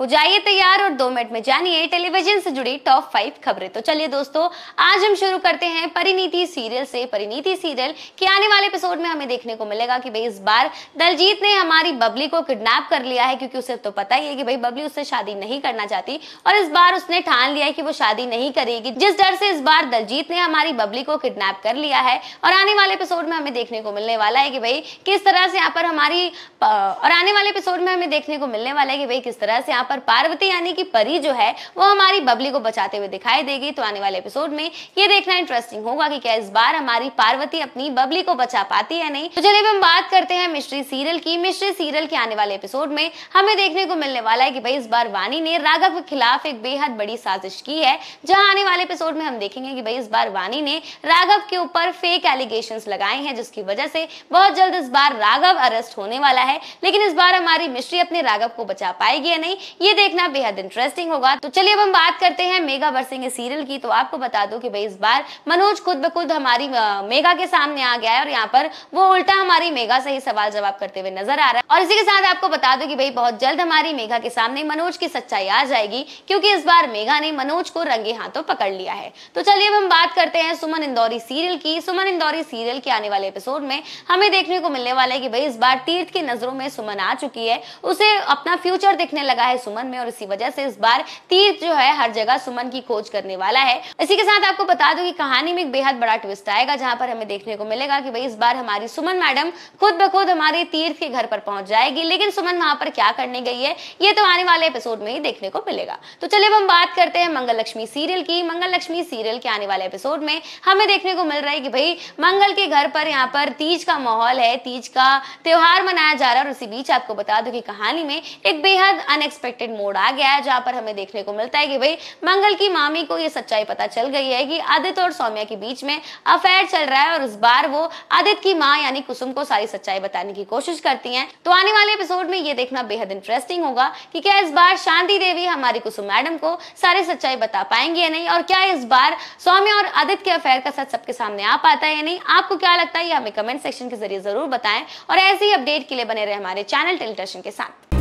हो जाइए तैयार और दो मिनट में जानिए टेलीविजन से जुड़ी टॉप फाइव खबरें तो चलिए दोस्तों आज हम शुरू करते हैं परिनीति सीरियल से परिणीति सीरियल के आने वाले एपिसोड में हमें देखने को मिलेगा कि भाई इस बार दलजीत ने हमारी बबली को किडनैप कर लिया है क्योंकि उसे तो पता ही है कि भाई बबली उससे शादी नहीं करना चाहती और इस बार उसने ठान लिया है कि वो शादी नहीं करेगी जिस डर से इस बार दलजीत ने हमारी बबली को किडनैप कर लिया है और आने वाले एपिसोड में हमें देखने को मिलने वाला है कि भाई किस तरह से यहाँ पर हमारी और आने वाले एपिसोड में हमें देखने को मिलने वाला है कि भाई किस तरह से यहाँ पर पार्वती यानी कि परी जो है वो हमारी बबली को बचाते हुए दिखाई देगी तो आने वाले एपिसोड में ये देखना इंटरेस्टिंग होगा कि क्या इस बार हमारी पार्वती अपनी बबली को बचा पाती है नहीं तो चलिए हम बात करते हैं मिस्ट्री सीरियल की मिस्ट्री सीरियल के आने वाले एपिसोड में हमें देखने को मिलने वाला है की भाई इस बार वानी ने राघव के खिलाफ एक बेहद बड़ी साजिश की है जहाँ आने वाले एपिसोड में हम देखेंगे की भाई इस बार वानी ने राघव के ऊपर फेक एलिगेशन लगाए हैं जिसकी वजह से बहुत जल्द इस बार राघव अरेस्ट होने वाला है लेकिन इस बार हमारी मिस्ट्री अपने राघव को बचा पाएगी या नहीं ये देखना बेहद इंटरेस्टिंग होगा तो चलिए अब हम बात करते हैं मेगा बरसेंगे सीरियल की तो आपको बता दो कि भाई इस बार मनोज खुद ब खुद हमारी मेगा के सामने आ गया है और यहाँ पर वो उल्टा हमारी मेगा से ही सवाल जवाब करते हुए नजर आ रहा है और इसी के साथ आपको बता दो कि भाई बहुत जल्द हमारी मेघा के सामने मनोज की सच्चाई आ जाएगी क्योंकि इस बार मेघा ने मनोज को रंगे हाथों पकड़ लिया है तो चलिए अब हम बात करते हैं सुमन इंदौरी सीरियल की सुमन इंदौरी सीरियल के आने वाले एपिसोड में हमें देखने को मिलने वाला है कि भाई इस बार तीर्थ की नजरों में सुमन आ चुकी है उसे अपना फ्यूचर दिखने लगा है सुमन में और इसी वजह से इस बार तीर्थ जो है हर जगह सुमन की खोज करने वाला है इसी के साथ आपको बता दूं की कहानी में एक बेहद बड़ा ट्विस्ट आएगा जहाँ पर हमें देखने को मिलेगा की भाई इस बार हमारी सुमन मैडम खुद ब खुद हमारे तीर्थ के घर पर पहुंच जाएगी लेकिन सुमन वहां पर क्या करने गई है ये तो आने वाले एपिसोड में ही देखने को मिलेगा तो चलिए हम बात करते हैं मंगल लक्ष्मी सीरियल की मंगल लक्ष्मी सीरियल के आने वाले एपिसोड में हमें देखने को मिल रहा है कि भाई मंगल के घर पर यहाँ पर तीज का माहौल है तीज का त्योहार मनाया जा रहा है और उसी बीच आपको बता दो कि कहानी में एक बेहद अनएक्सपेक्टेड अनएक्सपेक्टेड मोड आ गया है जहां पर हमें देखने को मिलता है कि भाई मंगल की मामी को ये सच्चाई पता चल गई है कि आदित्य और सौम्या के बीच में अफेयर चल रहा है और इस बार वो आदित्य की माँ यानी कुसुम को सारी सच्चाई बताने की कोशिश करती है तो आने वाले एपिसोड में ये देखना बेहद इंटरेस्टिंग होगा की क्या इस बार शांति देवी हमारी कुसुम मैडम को सारी सच्चाई बता पाएंगे या नहीं और क्या इस बार सौम्या और आदित्य के अफेयर का सच सबके सामने आ पाता है या नहीं आपको क्या लगता है ये हमें कमेंट सेक्शन के जरिए जरूर बताएं और ऐसे ही अपडेट के लिए बने रहे हमारे चैनल टेलीटर्शन के साथ